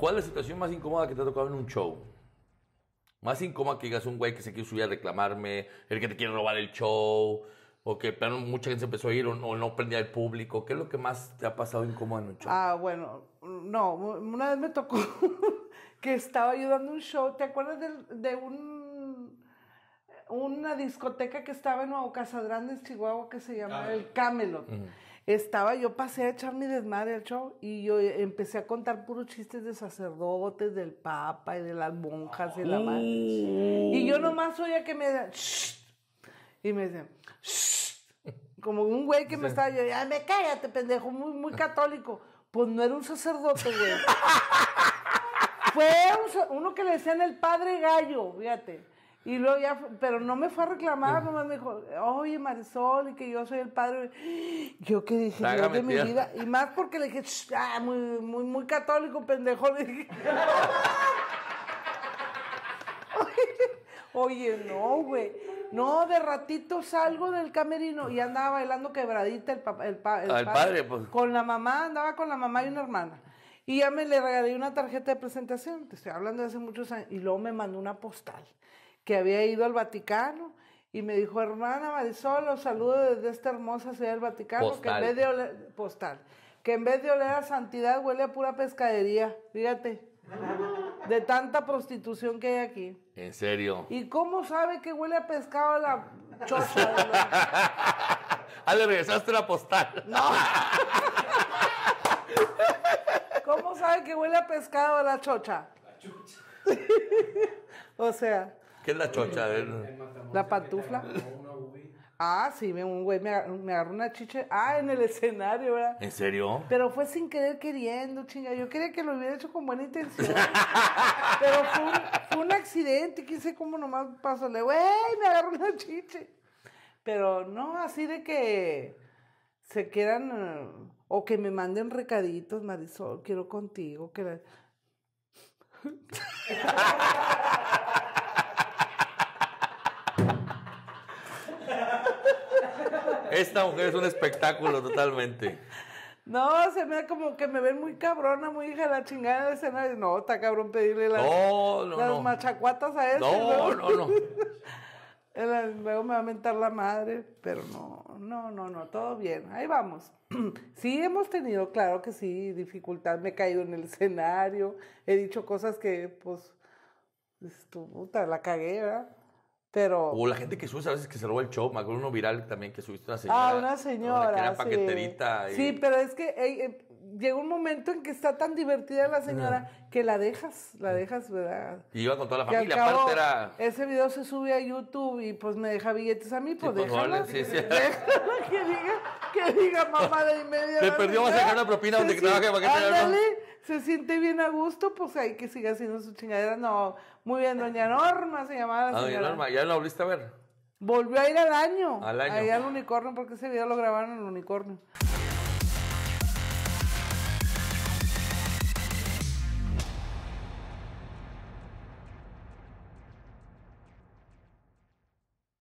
¿Cuál es la situación más incómoda que te ha tocado en un show? Más incómoda que digas un güey que se quiso subir a reclamarme, el que te quiere robar el show, o que pero mucha gente se empezó a ir o, no prendía el público. ¿Qué es lo que más te ha pasado incómodo en un show? Ah, bueno, no, una vez me tocó que estaba ayudando un show. ¿Te acuerdas de, un, una discoteca que estaba en Nuevo grande Grandes, Chihuahua, que se llamaba El Camelot? estaba, yo pasé a echar mi desmadre al show y yo eh, empecé a contar puros chistes de sacerdotes, del papa y de las monjas y la madre. Y yo nomás oía que me decían, y me decían, como un güey que me estaba ay, me cállate, pendejo, muy, muy católico. Pues no era un sacerdote, güey. Fue uno que le decían el padre gallo, fíjate. Y luego ya, pero no me fue a reclamar, nomás me dijo, oye Marisol, y que yo soy el padre. Yo que dije, yo de mi vida. Y más porque le dije, ah, muy, muy, muy católico, pendejo. oye, no, güey. No, de ratito salgo del camerino y andaba bailando quebradita el, el, padre, pues. Con la mamá, andaba con la mamá y una hermana. Y ya me le regalé una tarjeta de presentación, te estoy hablando de hace muchos años, y luego me mandó una postal que había ido al Vaticano y me dijo, hermana Marisol, los saludo desde esta hermosa ciudad del Vaticano, que en vez de oler, postal, que en vez de oler a santidad huele a pura pescadería, fíjate, de tanta prostitución que hay aquí. ¿En serio? ¿Y cómo sabe que huele a pescado la chocha? ah, regresaste la postal. No. ¿Cómo sabe que huele a pescado a la chocha? La o sea, la chocha? La pantufla. Ah, sí, un güey me, agarró una chiche Ah, en el escenario, ¿verdad? ¿En serio? Pero fue sin querer queriendo, chinga. Yo quería que lo hubiera hecho con buena intención. pero fue un, accidente, quise sé cómo nomás pasó. Le, güey, me agarró una chiche Pero no, así de que se quedan. O que me manden recaditos, Marisol, quiero contigo. Que Esta mujer es un espectáculo totalmente. No, se me da como que me ven muy cabrona, muy hija de la chingada de escena. No, está cabrón pedirle las, machacuatas a No, no, no. Eh, luego me va a mentar la madre, pero no, no, no, no, todo bien, ahí vamos. Sí, hemos tenido, claro que sí, dificultad, me he caído en el escenario, he dicho cosas que, pues, puta, la caguera pero. O la gente que sube, a veces que se roba el show. Me acuerdo uno viral también que subiste una señora. Ah, una señora. que era sí. paqueterita. Sí, pero es que eh, llegó un momento en que está tan divertida la señora ah. que la dejas, la dejas, ¿verdad? Y iba con toda la familia. aparte era. Ese video se sube a YouTube y pues me deja billetes a mí, pues sí, sí, que diga, que diga mamá de inmediato Te perdió, vas a dejar una propina donde trabaja para que te se siente bien a gusto, pues hay que seguir haciendo su chingadera. No, muy bien, doña Norma se llamaba ah, Doña Norma, ¿ya la volviste a ver? Volvió a ir al año. Al año. Ahí al unicornio, porque ese video lo grabaron en el unicornio.